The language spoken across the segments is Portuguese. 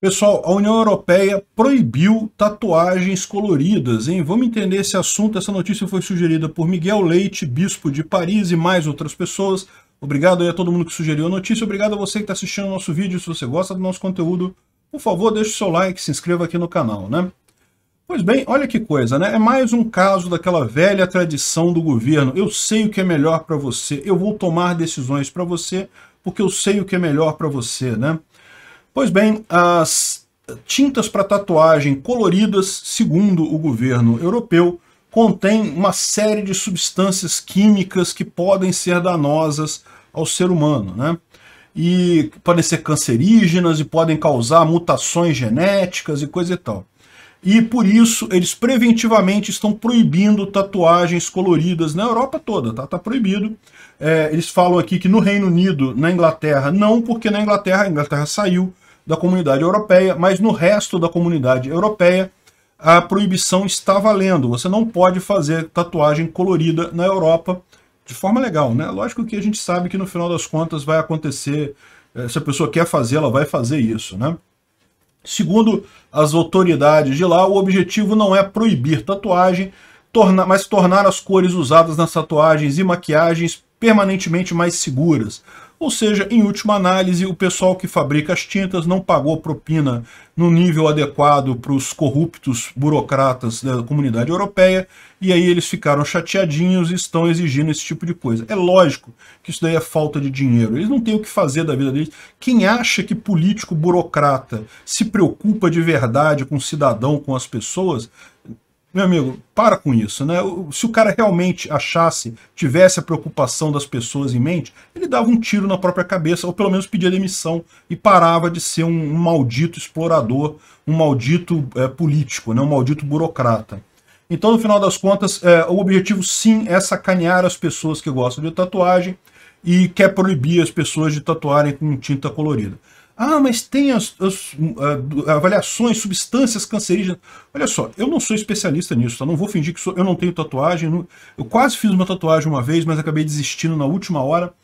Pessoal, a União Europeia proibiu tatuagens coloridas, hein? Vamos entender esse assunto. Essa notícia foi sugerida por Miguel Leite, bispo de Paris e mais outras pessoas. Obrigado aí a todo mundo que sugeriu a notícia. Obrigado a você que está assistindo o nosso vídeo. Se você gosta do nosso conteúdo, por favor, deixe o seu like, se inscreva aqui no canal, né? Pois bem, olha que coisa, né? É mais um caso daquela velha tradição do governo. Eu sei o que é melhor para você, eu vou tomar decisões para você, porque eu sei o que é melhor para você, né? Pois bem, as tintas para tatuagem coloridas, segundo o governo europeu, contém uma série de substâncias químicas que podem ser danosas ao ser humano, né? E podem ser cancerígenas e podem causar mutações genéticas e coisa e tal e por isso eles preventivamente estão proibindo tatuagens coloridas na Europa toda, tá? Tá proibido. É, eles falam aqui que no Reino Unido, na Inglaterra, não, porque na Inglaterra, a Inglaterra saiu da comunidade europeia, mas no resto da comunidade europeia a proibição está valendo. Você não pode fazer tatuagem colorida na Europa de forma legal, né? Lógico que a gente sabe que no final das contas vai acontecer, é, se a pessoa quer fazer, ela vai fazer isso, né? Segundo as autoridades de lá, o objetivo não é proibir tatuagem, torna, mas tornar as cores usadas nas tatuagens e maquiagens permanentemente mais seguras, ou seja, em última análise, o pessoal que fabrica as tintas não pagou propina no nível adequado para os corruptos burocratas da comunidade europeia, e aí eles ficaram chateadinhos e estão exigindo esse tipo de coisa. É lógico que isso daí é falta de dinheiro, eles não têm o que fazer da vida deles. Quem acha que político burocrata se preocupa de verdade com o cidadão, com as pessoas, meu amigo, para com isso, né? Se o cara realmente achasse, tivesse a preocupação das pessoas em mente, ele dava um tiro na própria cabeça, ou pelo menos pedia demissão e parava de ser um, maldito explorador, um maldito é, político, né? um maldito burocrata. Então, no final das contas, é, o objetivo sim é sacanear as pessoas que gostam de tatuagem e quer proibir as pessoas de tatuarem com tinta colorida. Ah, mas tem as, as, ah, avaliações, substâncias cancerígenas. Olha só, eu não sou especialista nisso, tá? não vou fingir que sou, eu não tenho tatuagem. Não, eu quase fiz uma tatuagem uma vez, mas acabei desistindo na última hora.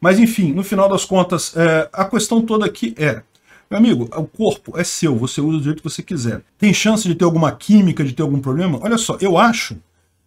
Mas enfim, no final das contas, é, a questão toda aqui é, meu amigo, o corpo é seu, você usa do jeito que você quiser. Tem chance de ter alguma química, de ter algum problema? Olha só, eu acho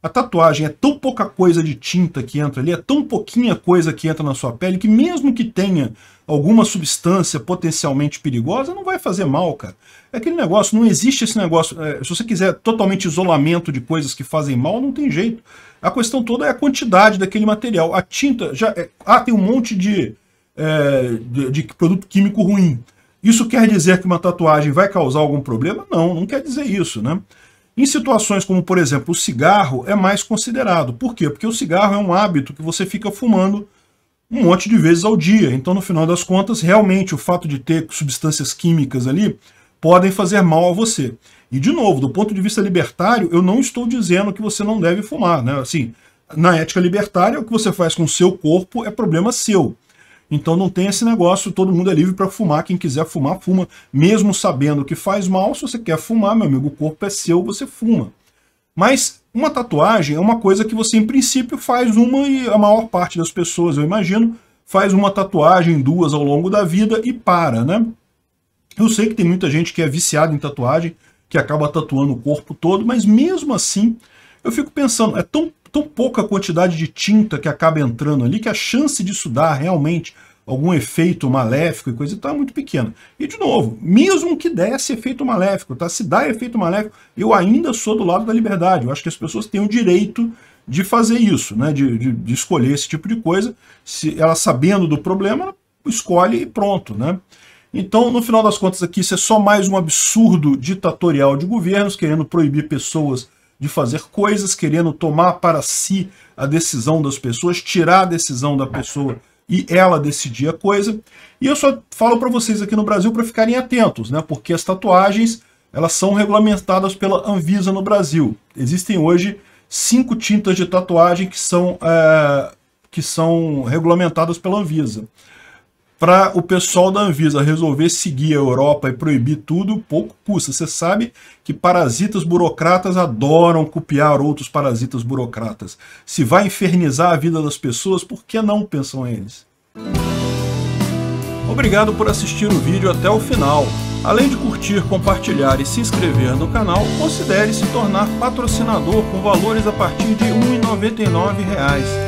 a tatuagem é tão pouca coisa de tinta que entra ali, é tão pouquinha coisa que entra na sua pele, que mesmo que tenha alguma substância potencialmente perigosa, não vai fazer mal, cara. É aquele negócio, não existe esse negócio. É, se você quiser totalmente isolamento de coisas que fazem mal, não tem jeito. A questão toda é a quantidade daquele material. A tinta, já é, ah, tem um monte de, é, de, de produto químico ruim. Isso quer dizer que uma tatuagem vai causar algum problema? Não, não quer dizer isso, né? Em situações como, por exemplo, o cigarro é mais considerado. Por quê? Porque o cigarro é um hábito que você fica fumando um monte de vezes ao dia. Então, no final das contas, realmente o fato de ter substâncias químicas ali podem fazer mal a você. E, de novo, do ponto de vista libertário, eu não estou dizendo que você não deve fumar. Né? Assim, na ética libertária, o que você faz com o seu corpo é problema seu. Então não tem esse negócio, todo mundo é livre para fumar, quem quiser fumar, fuma. Mesmo sabendo que faz mal, se você quer fumar, meu amigo, o corpo é seu, você fuma. Mas uma tatuagem é uma coisa que você, em princípio, faz uma e a maior parte das pessoas, eu imagino, faz uma tatuagem, duas ao longo da vida e para, né? Eu sei que tem muita gente que é viciada em tatuagem, que acaba tatuando o corpo todo, mas mesmo assim, eu fico pensando, é tão tão pouca quantidade de tinta que acaba entrando ali que a chance disso dar realmente algum efeito maléfico e coisa e tal é muito pequena. E de novo, mesmo que desse efeito maléfico, tá? Se dá efeito maléfico, eu ainda sou do lado da liberdade. Eu acho que as pessoas têm o direito de fazer isso, né? De, de, de escolher esse tipo de coisa. Se ela sabendo do problema, escolhe e pronto, né? Então, no final das contas aqui, isso é só mais um absurdo ditatorial de governos querendo proibir pessoas de fazer coisas, querendo tomar para si a decisão das pessoas, tirar a decisão da pessoa e ela decidir a coisa. E eu só falo para vocês aqui no Brasil para ficarem atentos, né? Porque as tatuagens elas são regulamentadas pela Anvisa no Brasil. Existem hoje cinco tintas de tatuagem que são, é, que são regulamentadas pela Anvisa para o pessoal da Anvisa resolver seguir a Europa e proibir tudo, pouco custa. Você sabe que parasitas burocratas adoram copiar outros parasitas burocratas. Se vai infernizar a vida das pessoas, por que não pensam eles? Obrigado por assistir o vídeo até o final. Além de curtir, compartilhar e se inscrever no canal, considere se tornar patrocinador com valores a partir de R$ 1,99